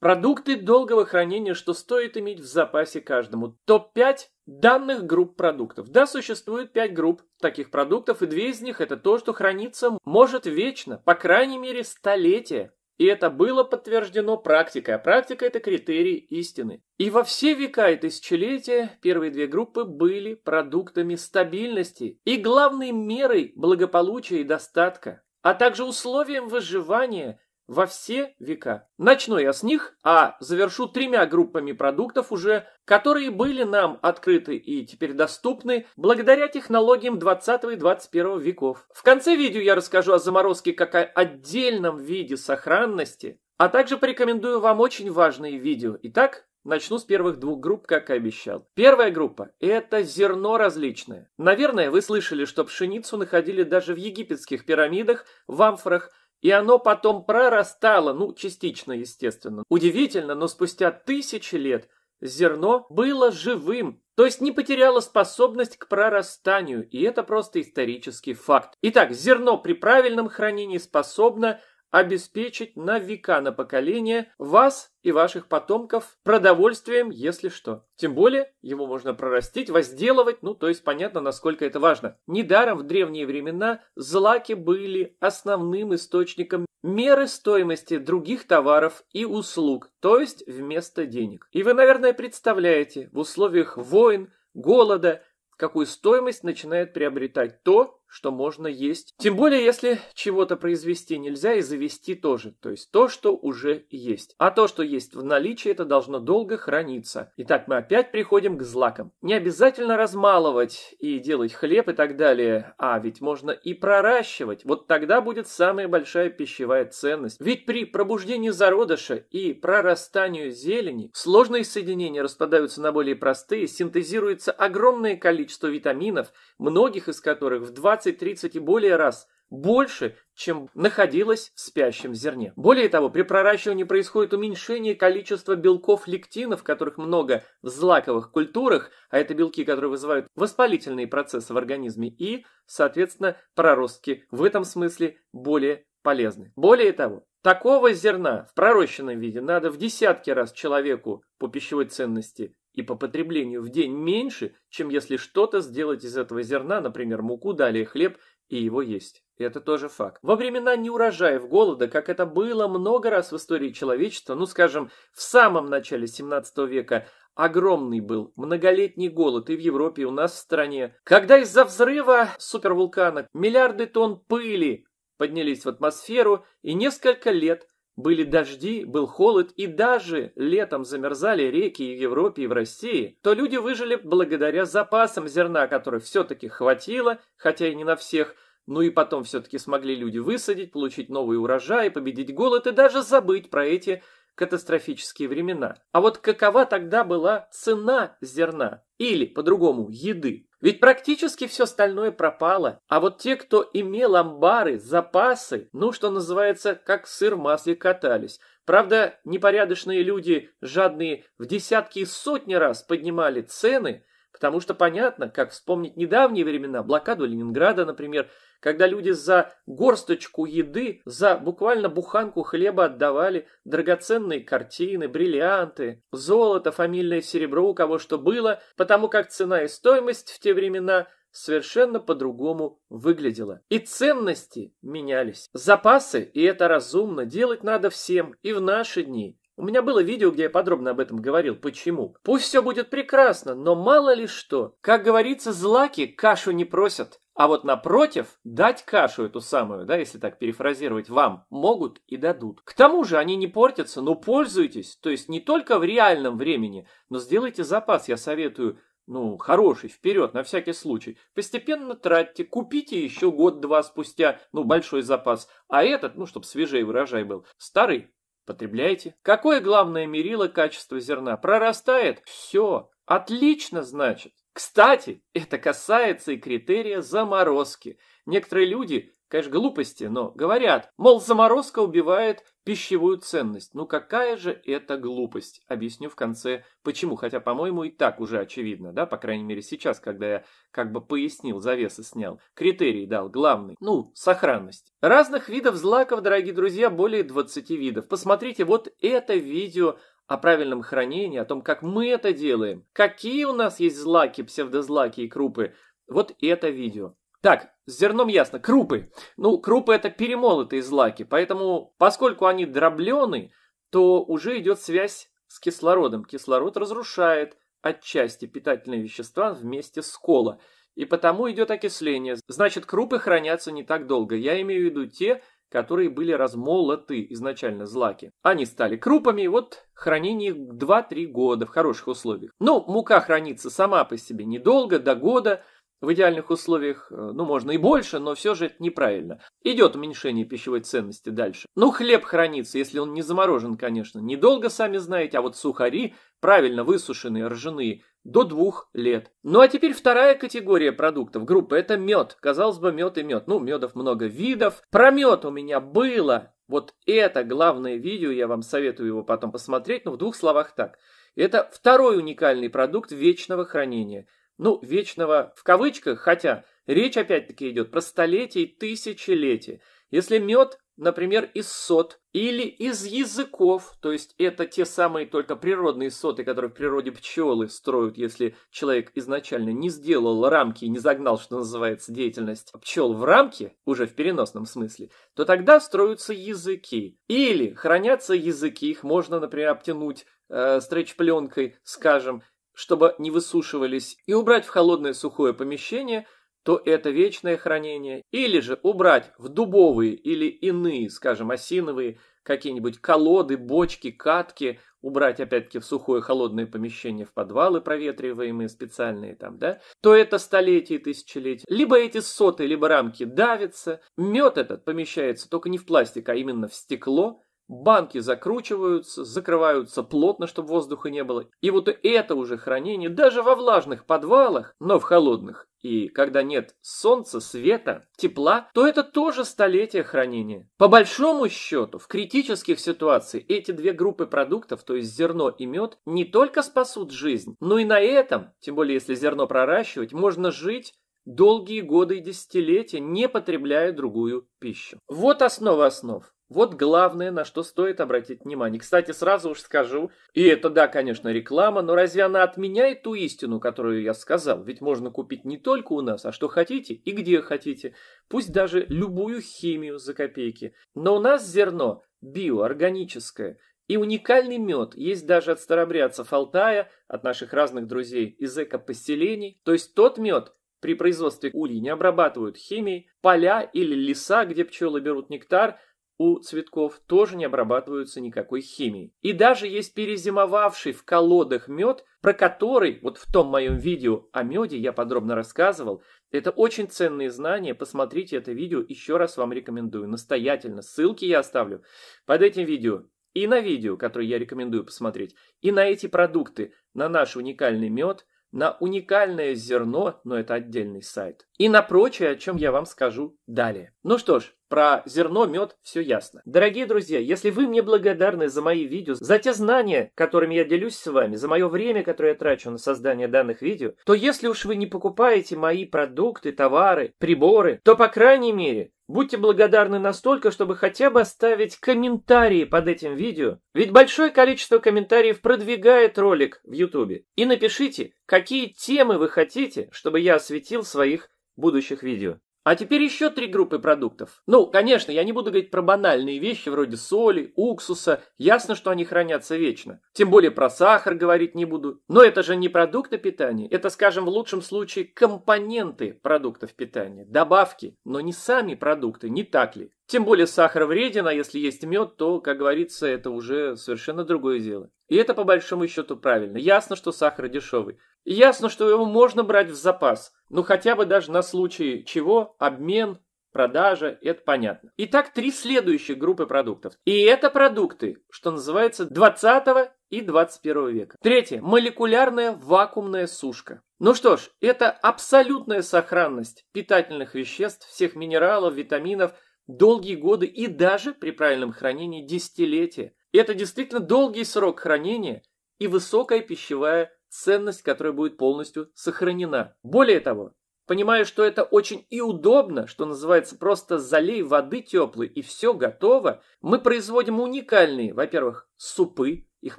Продукты долгого хранения, что стоит иметь в запасе каждому. Топ-5 данных групп продуктов. Да, существует 5 групп таких продуктов, и две из них это то, что хранится может вечно, по крайней мере столетия. И это было подтверждено практикой, а практика – это критерий истины. И во все века и тысячелетия первые две группы были продуктами стабильности и главной мерой благополучия и достатка, а также условием выживания – во все века. Начну я с них, а завершу тремя группами продуктов уже, которые были нам открыты и теперь доступны благодаря технологиям 20 и 21 веков. В конце видео я расскажу о заморозке как о отдельном виде сохранности, а также порекомендую вам очень важные видео. Итак, Начну с первых двух групп, как и обещал. Первая группа – это зерно различное. Наверное, вы слышали, что пшеницу находили даже в египетских пирамидах, в амфорах и оно потом прорастало, ну, частично, естественно. Удивительно, но спустя тысячи лет зерно было живым, то есть не потеряло способность к прорастанию, и это просто исторический факт. Итак, зерно при правильном хранении способно обеспечить на века, на поколение вас и ваших потомков продовольствием, если что. Тем более, его можно прорастить, возделывать, ну, то есть понятно, насколько это важно. Недаром в древние времена злаки были основным источником меры стоимости других товаров и услуг, то есть вместо денег. И вы, наверное, представляете в условиях войн, голода, какую стоимость начинает приобретать то, что можно есть. Тем более, если чего-то произвести нельзя и завести тоже, то есть то, что уже есть. А то, что есть в наличии, это должно долго храниться. Итак, мы опять приходим к злакам. Не обязательно размалывать и делать хлеб и так далее, а ведь можно и проращивать. Вот тогда будет самая большая пищевая ценность. Ведь при пробуждении зародыша и прорастанию зелени сложные соединения распадаются на более простые, синтезируется огромное количество витаминов, многих из которых в 20 20, 30 и более раз больше, чем находилось в спящем зерне. Более того, при проращивании происходит уменьшение количества белков лектинов, которых много в злаковых культурах, а это белки, которые вызывают воспалительные процессы в организме и, соответственно, проростки в этом смысле более полезны. Более того, такого зерна в пророщенном виде надо в десятки раз человеку по пищевой ценности и по потреблению в день меньше, чем если что-то сделать из этого зерна, например, муку, далее хлеб, и его есть. Это тоже факт. Во времена неурожаев голода, как это было много раз в истории человечества, ну скажем, в самом начале 17 века, огромный был многолетний голод и в Европе, и у нас в стране. Когда из-за взрыва супервулкана миллиарды тонн пыли поднялись в атмосферу, и несколько лет – были дожди, был холод, и даже летом замерзали реки и в Европе, и в России, то люди выжили благодаря запасам зерна, которых все-таки хватило, хотя и не на всех, ну и потом все-таки смогли люди высадить, получить новый урожай, победить голод и даже забыть про эти катастрофические времена. А вот какова тогда была цена зерна? Или, по-другому, еды? Ведь практически все остальное пропало. А вот те, кто имел амбары, запасы, ну, что называется, как сыр в масле катались. Правда, непорядочные люди, жадные, в десятки и сотни раз поднимали цены, Потому что понятно, как вспомнить недавние времена, блокаду Ленинграда, например, когда люди за горсточку еды, за буквально буханку хлеба отдавали драгоценные картины, бриллианты, золото, фамильное серебро, у кого что было, потому как цена и стоимость в те времена совершенно по-другому выглядела. И ценности менялись. Запасы, и это разумно, делать надо всем, и в наши дни. У меня было видео, где я подробно об этом говорил. Почему? Пусть все будет прекрасно, но мало ли что. Как говорится, злаки кашу не просят. А вот напротив, дать кашу эту самую, да, если так перефразировать, вам могут и дадут. К тому же они не портятся, но ну, пользуйтесь. То есть не только в реальном времени, но сделайте запас, я советую, ну, хороший, вперед, на всякий случай. Постепенно тратьте, купите еще год-два спустя, ну, большой запас. А этот, ну, чтобы свежее урожай был, старый Потребляете? Какое главное мерило качества зерна? Прорастает? Все. Отлично, значит. Кстати, это касается и критерия заморозки. Некоторые люди Конечно, глупости, но говорят, мол, заморозка убивает пищевую ценность. Ну какая же это глупость? Объясню в конце почему, хотя, по-моему, и так уже очевидно, да, по крайней мере сейчас, когда я как бы пояснил, завесы снял, критерий дал, главный, ну, сохранность. Разных видов злаков, дорогие друзья, более 20 видов. Посмотрите вот это видео о правильном хранении, о том, как мы это делаем, какие у нас есть злаки, псевдозлаки и крупы. Вот это видео. Так, с зерном ясно. Крупы. Ну, крупы это перемолотые злаки, поэтому, поскольку они дроблены, то уже идет связь с кислородом. Кислород разрушает отчасти питательные вещества вместе с кола, и потому идет окисление. Значит, крупы хранятся не так долго. Я имею в виду те, которые были размолоты изначально злаки. Они стали крупами, и вот хранение их 2-3 года в хороших условиях. Ну, мука хранится сама по себе недолго, до года – в идеальных условиях, э, ну, можно и больше, но все же это неправильно. Идет уменьшение пищевой ценности дальше. Ну, хлеб хранится, если он не заморожен, конечно, недолго, сами знаете, а вот сухари, правильно высушенные, ржаные, до двух лет. Ну, а теперь вторая категория продуктов группы – это мед. Казалось бы, мед и мед. Ну, медов много видов. Про мед у меня было. Вот это главное видео, я вам советую его потом посмотреть, но в двух словах так. Это второй уникальный продукт вечного хранения – ну, вечного в кавычках, хотя речь опять-таки идет про столетия и тысячелетия. Если мед, например, из сот или из языков, то есть это те самые только природные соты, которые в природе пчелы строят, если человек изначально не сделал рамки и не загнал, что называется, деятельность пчел в рамки, уже в переносном смысле, то тогда строятся языки. Или хранятся языки, их можно, например, обтянуть э, стретч-пленкой, скажем, чтобы не высушивались, и убрать в холодное сухое помещение, то это вечное хранение, или же убрать в дубовые или иные, скажем, осиновые, какие-нибудь колоды, бочки, катки, убрать опять-таки в сухое холодное помещение, в подвалы проветриваемые специальные там, да, то это столетие и тысячелетие. Либо эти соты, либо рамки давятся, мед этот помещается только не в пластик, а именно в стекло, банки закручиваются, закрываются плотно, чтобы воздуха не было. И вот это уже хранение даже во влажных подвалах, но в холодных. И когда нет солнца, света, тепла, то это тоже столетие хранения. По большому счету, в критических ситуациях эти две группы продуктов, то есть зерно и мед, не только спасут жизнь, но и на этом, тем более если зерно проращивать, можно жить долгие годы и десятилетия, не потребляя другую пищу. Вот основа основ. Вот главное, на что стоит обратить внимание. Кстати, сразу уж скажу, и это да, конечно, реклама, но разве она отменяет ту истину, которую я сказал? Ведь можно купить не только у нас, а что хотите и где хотите. Пусть даже любую химию за копейки. Но у нас зерно биоорганическое. И уникальный мед есть даже от старобрядцев Алтая, от наших разных друзей из эко-поселений. То есть тот мед, при производстве ульи не обрабатывают химией, поля или леса, где пчелы берут нектар – у цветков тоже не обрабатываются никакой химией. И даже есть перезимовавший в колодах мед, про который вот в том моем видео о меде я подробно рассказывал. Это очень ценные знания, посмотрите это видео, еще раз вам рекомендую, настоятельно. Ссылки я оставлю под этим видео и на видео, которое я рекомендую посмотреть, и на эти продукты, на наш уникальный мед, на уникальное зерно, но это отдельный сайт, и на прочее, о чем я вам скажу далее. Ну что ж, про зерно, мед, все ясно. Дорогие друзья, если вы мне благодарны за мои видео, за те знания, которыми я делюсь с вами, за мое время, которое я трачу на создание данных видео, то если уж вы не покупаете мои продукты, товары, приборы, то, по крайней мере, Будьте благодарны настолько, чтобы хотя бы оставить комментарии под этим видео, ведь большое количество комментариев продвигает ролик в YouTube. И напишите, какие темы вы хотите, чтобы я осветил в своих будущих видео. А теперь еще три группы продуктов. Ну, конечно, я не буду говорить про банальные вещи вроде соли, уксуса. Ясно, что они хранятся вечно. Тем более про сахар говорить не буду. Но это же не продукты питания. Это, скажем, в лучшем случае компоненты продуктов питания. Добавки. Но не сами продукты, не так ли? Тем более сахар вреден, а если есть мед, то, как говорится, это уже совершенно другое дело. И это по большому счету правильно. Ясно, что сахар дешевый. И ясно, что его можно брать в запас. но ну, хотя бы даже на случай чего, обмен, продажа, это понятно. Итак, три следующие группы продуктов. И это продукты, что называется, 20 и 21 века. Третье. Молекулярная вакуумная сушка. Ну что ж, это абсолютная сохранность питательных веществ, всех минералов, витаминов – долгие годы и даже при правильном хранении десятилетия. Это действительно долгий срок хранения и высокая пищевая ценность, которая будет полностью сохранена. Более того, понимая, что это очень и удобно, что называется просто залей воды теплой и все готово, мы производим уникальные, во-первых, супы, их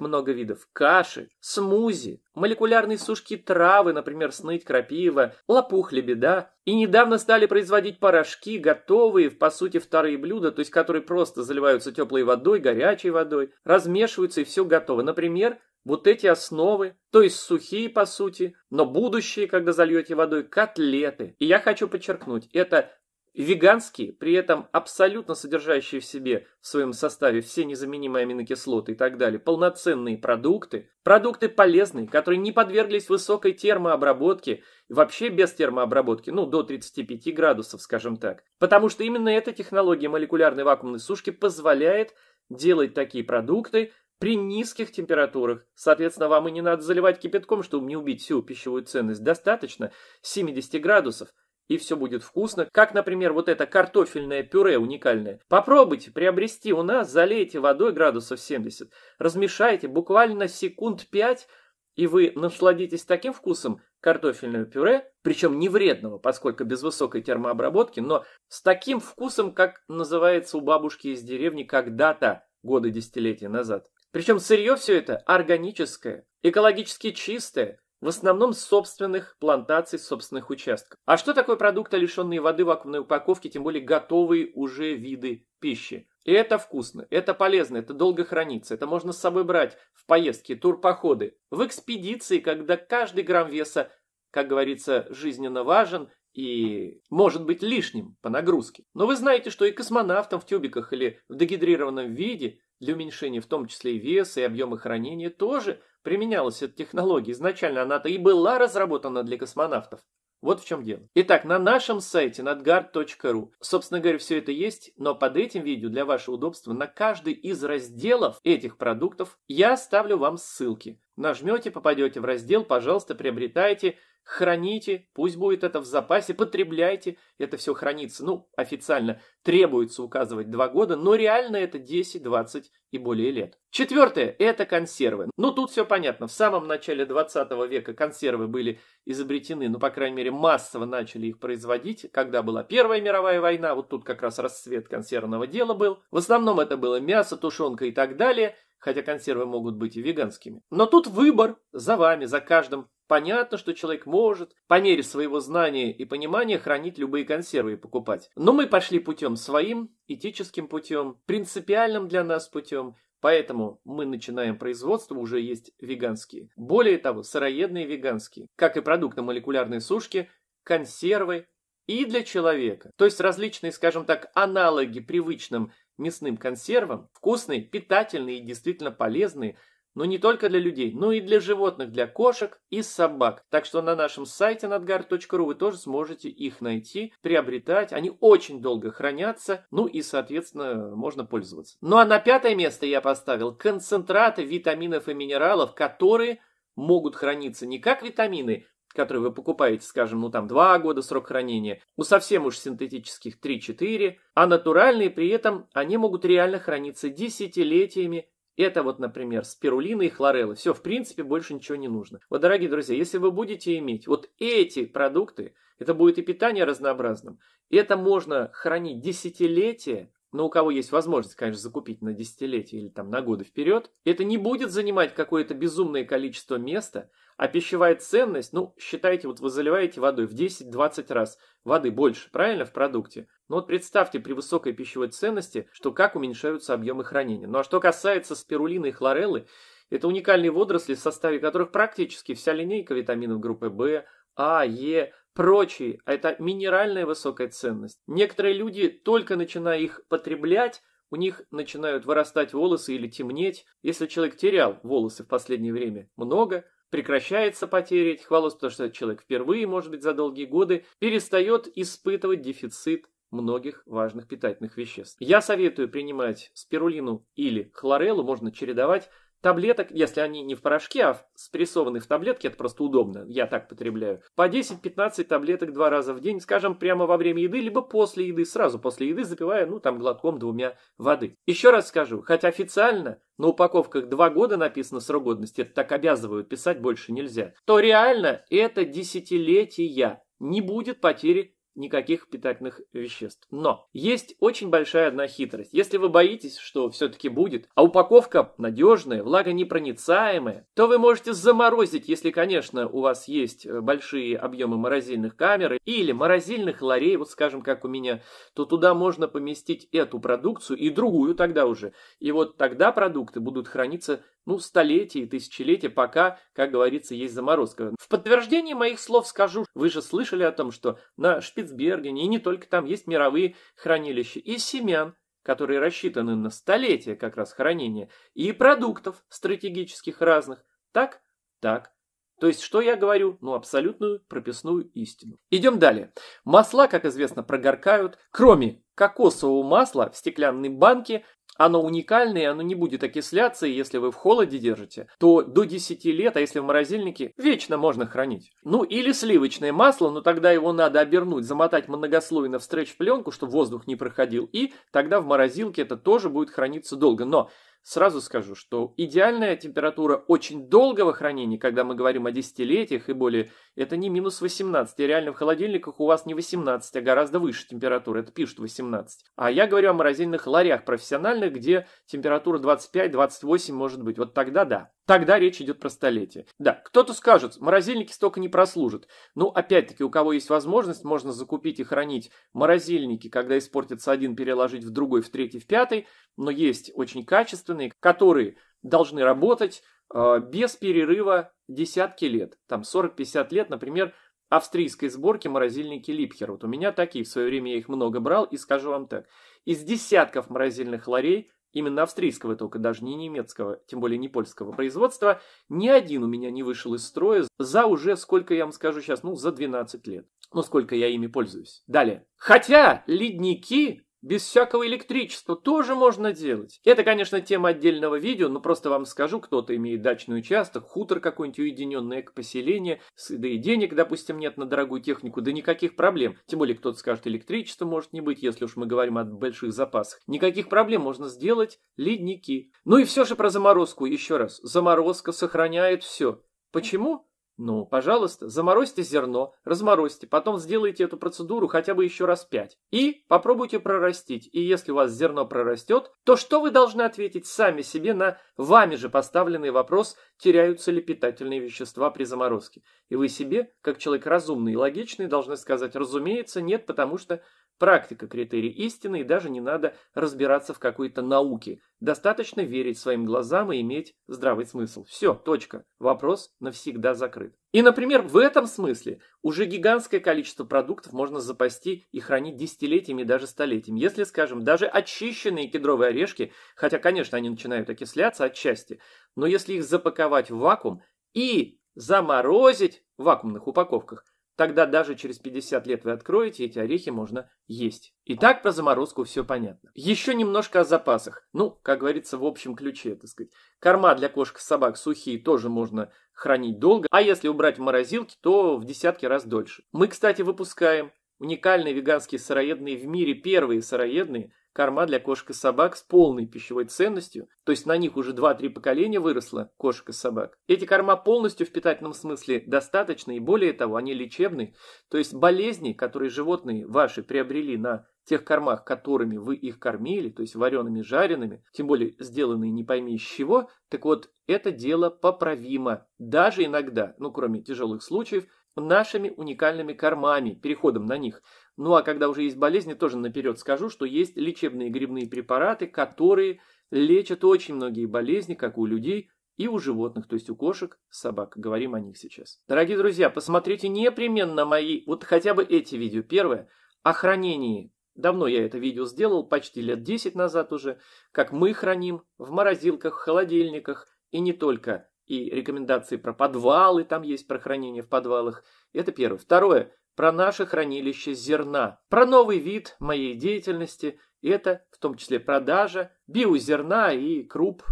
много видов. Каши, смузи, молекулярные сушки травы, например, сныть крапива, лопух лебеда. И недавно стали производить порошки, готовые, по сути, вторые блюда, то есть которые просто заливаются теплой водой, горячей водой, размешиваются и все готово. Например, вот эти основы, то есть сухие по сути, но будущие, когда зальете водой, котлеты. И я хочу подчеркнуть, это Веганские, при этом абсолютно содержащие в себе в своем составе все незаменимые аминокислоты и так далее, полноценные продукты, продукты полезные, которые не подверглись высокой термообработке, вообще без термообработки, ну, до 35 градусов, скажем так. Потому что именно эта технология молекулярной вакуумной сушки позволяет делать такие продукты при низких температурах. Соответственно, вам и не надо заливать кипятком, чтобы не убить всю пищевую ценность. Достаточно 70 градусов – и все будет вкусно, как, например, вот это картофельное пюре уникальное. Попробуйте приобрести у нас, залейте водой градусов 70, размешайте буквально секунд 5, и вы насладитесь таким вкусом картофельного пюре, причем не вредного, поскольку без высокой термообработки, но с таким вкусом, как называется у бабушки из деревни когда-то, годы десятилетия назад. Причем сырье все это органическое, экологически чистое, в основном собственных плантаций, собственных участков. А что такое продукты, лишенные воды в вакуумной упаковке, тем более готовые уже виды пищи? И это вкусно, это полезно, это долго хранится, это можно с собой брать в поездки, турпоходы, в экспедиции, когда каждый грамм веса, как говорится, жизненно важен и может быть лишним по нагрузке. Но вы знаете, что и космонавтам в тюбиках или в дегидрированном виде для уменьшения в том числе и веса, и объема хранения тоже – применялась эта технология. Изначально она-то и была разработана для космонавтов. Вот в чем дело. Итак, на нашем сайте надгard.ру, собственно говоря, все это есть, но под этим видео для вашего удобства на каждый из разделов этих продуктов я оставлю вам ссылки. Нажмете, попадете в раздел «Пожалуйста, приобретайте», храните, пусть будет это в запасе, потребляйте, это все хранится. Ну, официально требуется указывать 2 года, но реально это 10, 20 и более лет. Четвертое – это консервы. Ну, тут все понятно. В самом начале 20 века консервы были изобретены, ну, по крайней мере, массово начали их производить, когда была Первая мировая война, вот тут как раз расцвет консервного дела был. В основном это было мясо, тушенка и так далее хотя консервы могут быть и веганскими. Но тут выбор за вами, за каждым. Понятно, что человек может, по мере своего знания и понимания, хранить любые консервы и покупать. Но мы пошли путем своим, этическим путем, принципиальным для нас путем, Поэтому мы начинаем производство, уже есть веганские. Более того, сыроедные веганские, как и продукты молекулярной сушки, консервы и для человека. То есть различные, скажем так, аналоги привычным мясным консервам, вкусные, питательные и действительно полезные, но не только для людей, но и для животных, для кошек и собак. Так что на нашем сайте надгар.ру вы тоже сможете их найти, приобретать. Они очень долго хранятся, ну и, соответственно, можно пользоваться. Ну а на пятое место я поставил концентраты витаминов и минералов, которые могут храниться не как витамины, который вы покупаете, скажем, ну там 2 года срок хранения, у ну, совсем уж синтетических 3-4, а натуральные при этом они могут реально храниться десятилетиями. Это вот, например, спирулина и хлорелла. Все, в принципе, больше ничего не нужно. Вот, дорогие друзья, если вы будете иметь вот эти продукты, это будет и питание разнообразным, это можно хранить десятилетия, но ну, у кого есть возможность, конечно, закупить на десятилетие или там на годы вперед, это не будет занимать какое-то безумное количество места, а пищевая ценность, ну, считайте, вот вы заливаете водой в 10-20 раз, воды больше, правильно, в продукте? Ну вот представьте при высокой пищевой ценности, что как уменьшаются объемы хранения. Ну а что касается спирулины и хлореллы, это уникальные водоросли, в составе которых практически вся линейка витаминов группы В, А, Е, Прочие – а это минеральная высокая ценность. Некоторые люди, только начиная их потреблять, у них начинают вырастать волосы или темнеть. Если человек терял волосы в последнее время много, прекращается потерять этих волос, потому что человек впервые, может быть, за долгие годы перестает испытывать дефицит многих важных питательных веществ. Я советую принимать спирулину или хлореллу, можно чередовать таблеток, если они не в порошке, а спрессованы в таблетке, это просто удобно, я так потребляю, по 10-15 таблеток два раза в день, скажем, прямо во время еды, либо после еды, сразу после еды запивая, ну, там, глотком двумя воды. Еще раз скажу, хотя официально на упаковках два года написано срок годности, это так обязывают, писать больше нельзя, то реально это десятилетия, не будет потери никаких питательных веществ. Но есть очень большая одна хитрость. Если вы боитесь, что все-таки будет, а упаковка надежная, влага непроницаемая, то вы можете заморозить, если, конечно, у вас есть э, большие объемы морозильных камер или морозильных ларей, вот скажем, как у меня, то туда можно поместить эту продукцию и другую тогда уже. И вот тогда продукты будут храниться ну, столетия и тысячелетия, пока, как говорится, есть заморозка. В подтверждение моих слов скажу, вы же слышали о том, что на шпи Шпицбергене, и не только там есть мировые хранилища, и семян, которые рассчитаны на столетия как раз хранения, и продуктов стратегических разных. Так? Так. То есть, что я говорю? Ну, абсолютную прописную истину. Идем далее. Масла, как известно, прогоркают. Кроме кокосового масла в стеклянной банке оно уникальное, оно не будет окисляться, и если вы в холоде держите, то до 10 лет, а если в морозильнике, вечно можно хранить. Ну или сливочное масло, но тогда его надо обернуть, замотать многослойно в стретч-пленку, чтобы воздух не проходил, и тогда в морозилке это тоже будет храниться долго. Но Сразу скажу, что идеальная температура очень долгого хранения, когда мы говорим о десятилетиях и более, это не минус 18. И реально в холодильниках у вас не 18, а гораздо выше температура. Это пишут 18. А я говорю о морозильных ларях профессиональных, где температура 25-28 может быть. Вот тогда да. Тогда речь идет про столетие. Да, кто-то скажет, морозильники столько не прослужат. Ну, опять-таки, у кого есть возможность, можно закупить и хранить морозильники, когда испортится один, переложить в другой, в третий, в пятый. Но есть очень качественные, которые должны работать э, без перерыва десятки лет. Там 40-50 лет, например, австрийской сборки морозильники Липхер. Вот у меня такие, в свое время я их много брал, и скажу вам так. Из десятков морозильных ларей именно австрийского только, даже не немецкого, тем более не польского производства, ни один у меня не вышел из строя за уже, сколько я вам скажу сейчас, ну, за 12 лет. Ну, сколько я ими пользуюсь. Далее. Хотя ледники без всякого электричества тоже можно делать. Это, конечно, тема отдельного видео, но просто вам скажу, кто-то имеет дачный участок, хутор какой-нибудь уединенное поселение, да и денег, допустим, нет на дорогую технику, да никаких проблем. Тем более кто-то скажет, электричество может не быть, если уж мы говорим о больших запасах. Никаких проблем можно сделать ледники. Ну и все же про заморозку еще раз. Заморозка сохраняет все. Почему? Ну, пожалуйста, заморозьте зерно, разморозьте, потом сделайте эту процедуру хотя бы еще раз пять. И попробуйте прорастить. И если у вас зерно прорастет, то что вы должны ответить сами себе на вами же поставленный вопрос, теряются ли питательные вещества при заморозке? И вы себе, как человек разумный и логичный, должны сказать, разумеется, нет, потому что Практика – критерий истины, и даже не надо разбираться в какой-то науке. Достаточно верить своим глазам и иметь здравый смысл. Все, точка. Вопрос навсегда закрыт. И, например, в этом смысле уже гигантское количество продуктов можно запасти и хранить десятилетиями, даже столетиями. Если, скажем, даже очищенные кедровые орешки, хотя, конечно, они начинают окисляться отчасти, но если их запаковать в вакуум и заморозить в вакуумных упаковках, Тогда даже через 50 лет вы откроете, эти орехи можно есть. И так про заморозку все понятно. Еще немножко о запасах. Ну, как говорится, в общем ключе, так сказать. Корма для кошек и собак сухие тоже можно хранить долго. А если убрать в морозилке, то в десятки раз дольше. Мы, кстати, выпускаем уникальные веганские сыроедные в мире, первые сыроедные – корма для кошек и собак с полной пищевой ценностью, то есть на них уже 2-3 поколения выросло кошек и собак. Эти корма полностью в питательном смысле достаточны и более того, они лечебны, то есть болезни, которые животные ваши приобрели на тех кормах, которыми вы их кормили, то есть вареными, жареными, тем более сделанные не пойми из чего, так вот, это дело поправимо. Даже иногда, ну кроме тяжелых случаев, нашими уникальными кормами, переходом на них – ну а когда уже есть болезни, тоже наперед скажу, что есть лечебные грибные препараты, которые лечат очень многие болезни, как у людей, и у животных, то есть у кошек, собак. Говорим о них сейчас. Дорогие друзья, посмотрите непременно мои, вот хотя бы эти видео. Первое о хранении. Давно я это видео сделал, почти лет 10 назад уже, как мы храним в морозилках, холодильниках и не только. И рекомендации про подвалы там есть, про хранение в подвалах. Это первое. Второе про наше хранилище зерна, про новый вид моей деятельности, это в том числе продажа биозерна и круп,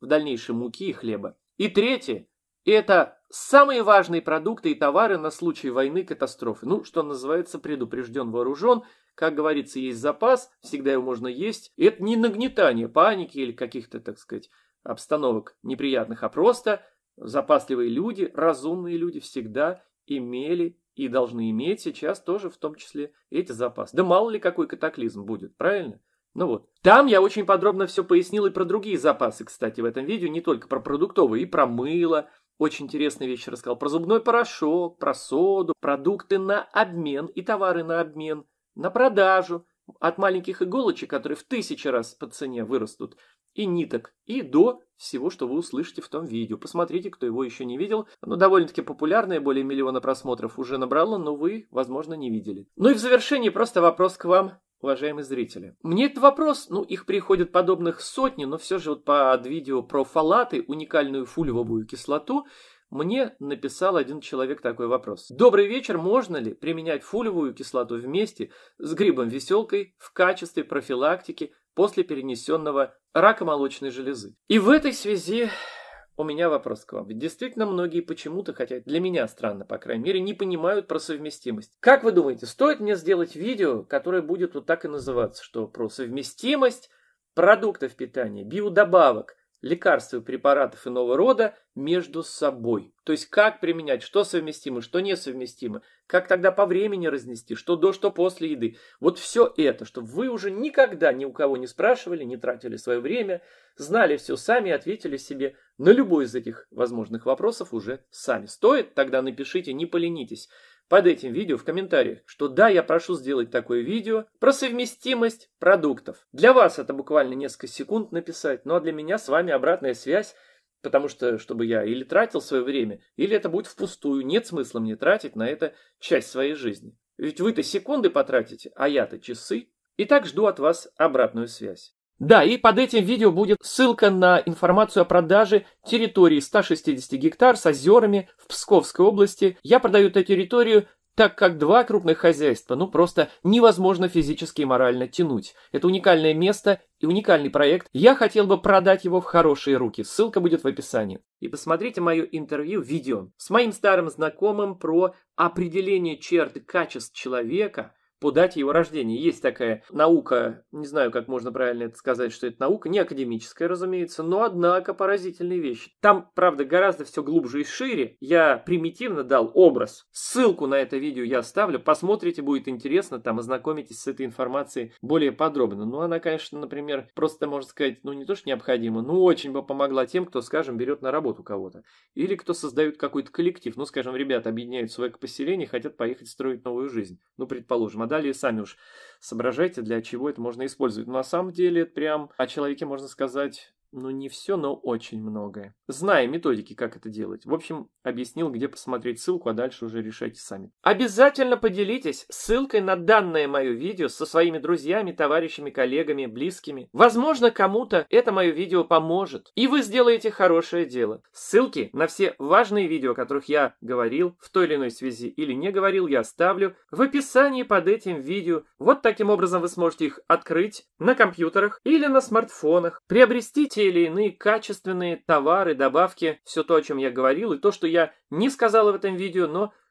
в дальнейшем муки и хлеба. И третье – это самые важные продукты и товары на случай войны, катастрофы. Ну, что называется, предупрежден, вооружен. Как говорится, есть запас, всегда его можно есть. И это не нагнетание паники или каких-то, так сказать, обстановок неприятных, а просто запасливые люди, разумные люди всегда имели и должны иметь сейчас тоже в том числе эти запасы. Да мало ли какой катаклизм будет, правильно? Ну вот. Там я очень подробно все пояснил и про другие запасы, кстати, в этом видео, не только про продуктовые, и про мыло. Очень интересные вещи рассказал. Про зубной порошок, про соду, продукты на обмен и товары на обмен, на продажу. От маленьких иголочек, которые в тысячи раз по цене вырастут, и ниток, и до всего, что вы услышите в том видео. Посмотрите, кто его еще не видел. Оно довольно-таки популярное, более миллиона просмотров уже набрало, но вы, возможно, не видели. Ну и в завершении просто вопрос к вам, уважаемые зрители. Мне этот вопрос, ну, их приходят подобных сотни, но все же вот под видео про фалаты, уникальную фульвовую кислоту, мне написал один человек такой вопрос. Добрый вечер, можно ли применять фулевую кислоту вместе с грибом веселкой в качестве профилактики после перенесенного рака молочной железы. И в этой связи у меня вопрос к вам. Ведь действительно многие почему-то, хотя для меня странно, по крайней мере, не понимают про совместимость. Как вы думаете, стоит мне сделать видео, которое будет вот так и называться, что про совместимость продуктов питания, биодобавок, лекарств и препаратов иного рода между собой. То есть как применять, что совместимо, что несовместимо, как тогда по времени разнести, что до, что после еды. Вот все это, чтобы вы уже никогда ни у кого не спрашивали, не тратили свое время, знали все сами и ответили себе на любой из этих возможных вопросов уже сами. Стоит? Тогда напишите, не поленитесь под этим видео в комментариях, что да, я прошу сделать такое видео про совместимость продуктов. Для вас это буквально несколько секунд написать, ну а для меня с вами обратная связь, потому что, чтобы я или тратил свое время, или это будет впустую, нет смысла мне тратить на это часть своей жизни. Ведь вы-то секунды потратите, а я-то часы. И так жду от вас обратную связь. Да, и под этим видео будет ссылка на информацию о продаже территории 160 гектар с озерами в Псковской области. Я продаю эту территорию так как два крупных хозяйства, ну просто невозможно физически и морально тянуть. Это уникальное место и уникальный проект. Я хотел бы продать его в хорошие руки. Ссылка будет в описании. И посмотрите мое интервью, видео с моим старым знакомым про определение черт и качеств человека – по дате его рождения. Есть такая наука, не знаю, как можно правильно это сказать, что это наука, не академическая, разумеется, но однако поразительные вещи. Там, правда, гораздо все глубже и шире. Я примитивно дал образ. Ссылку на это видео я оставлю, посмотрите, будет интересно, там ознакомитесь с этой информацией более подробно. Ну, она, конечно, например, просто, можно сказать, ну, не то, что необходима, но очень бы помогла тем, кто, скажем, берет на работу кого-то. Или кто создает какой-то коллектив. Ну, скажем, ребята объединяются в экопоселении, хотят поехать строить новую жизнь. Ну, предположим, далее сами уж соображайте, для чего это можно использовать. Но на самом деле, это прям о человеке можно сказать ну, не все, но очень многое. Зная методики, как это делать. В общем, объяснил, где посмотреть ссылку, а дальше уже решайте сами. Обязательно поделитесь ссылкой на данное мое видео со своими друзьями, товарищами, коллегами, близкими. Возможно, кому-то это мое видео поможет. И вы сделаете хорошее дело. Ссылки на все важные видео, о которых я говорил, в той или иной связи или не говорил, я оставлю в описании под этим видео. Вот таким образом вы сможете их открыть на компьютерах или на смартфонах, приобрести те или иные качественные товары, добавки, все то, о чем я говорил, и то, что я не сказал в этом видео, но